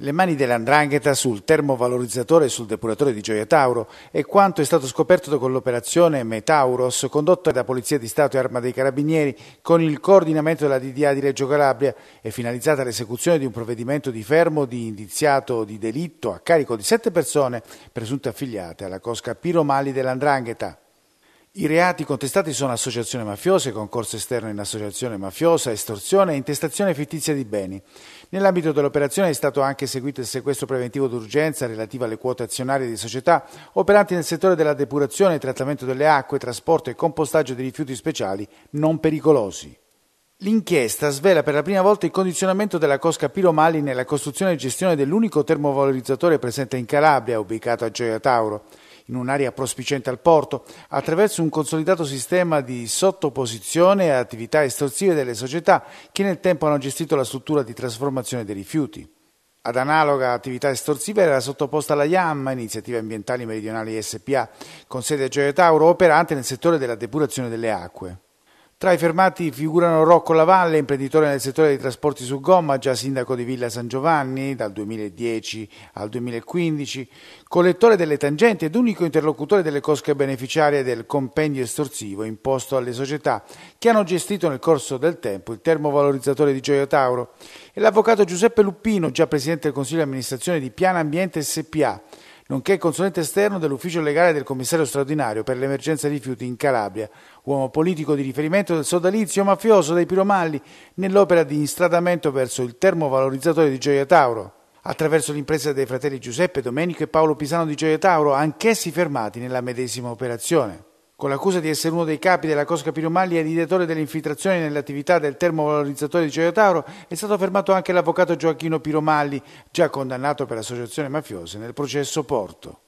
Le mani dell'andrangheta sul termovalorizzatore e sul depuratore di Gioia Tauro e quanto è stato scoperto con l'operazione Metauros condotta da Polizia di Stato e Arma dei Carabinieri con il coordinamento della DDA di Reggio Calabria e finalizzata all'esecuzione di un provvedimento di fermo di indiziato di delitto a carico di sette persone presunte affiliate alla cosca Piromali dell'andrangheta. I reati contestati sono associazione mafiosa, concorso esterno in associazione mafiosa, estorsione e intestazione fittizia di beni. Nell'ambito dell'operazione è stato anche eseguito il sequestro preventivo d'urgenza relativo alle quote azionarie di società operanti nel settore della depurazione, trattamento delle acque, trasporto e compostaggio di rifiuti speciali non pericolosi. L'inchiesta svela per la prima volta il condizionamento della Cosca Piromali nella costruzione e gestione dell'unico termovalorizzatore presente in Calabria, ubicato a Gioia Tauro in un'area prospiciente al porto, attraverso un consolidato sistema di sottoposizione e attività estorsive delle società che nel tempo hanno gestito la struttura di trasformazione dei rifiuti. Ad analoga attività estorsiva era sottoposta la IAM, Iniziative Ambientali Meridionali SPA, con sede a Gioia Tauro, operante nel settore della depurazione delle acque. Tra i fermati figurano Rocco Lavalle, imprenditore nel settore dei trasporti su gomma, già sindaco di Villa San Giovanni dal 2010 al 2015, collettore delle tangenti ed unico interlocutore delle cosche beneficiarie del compendio estorsivo imposto alle società che hanno gestito nel corso del tempo il termovalorizzatore di Gioia Tauro, e l'avvocato Giuseppe Luppino, già presidente del Consiglio di amministrazione di Piana Ambiente SPA, nonché consulente esterno dell'ufficio legale del commissario straordinario per l'emergenza rifiuti in Calabria, uomo politico di riferimento del sodalizio mafioso dei Piromalli nell'opera di instradamento verso il termovalorizzatore di Gioia Tauro attraverso l'impresa dei fratelli Giuseppe, Domenico e Paolo Pisano di Gioia Tauro, anch'essi fermati nella medesima operazione con l'accusa di essere uno dei capi della Cosca Piromalli e ideatore delle infiltrazioni nell'attività del termovalorizzatore di Gioia Tauro, è stato fermato anche l'avvocato Gioacchino Piromalli, già condannato per associazione mafiosa nel processo Porto.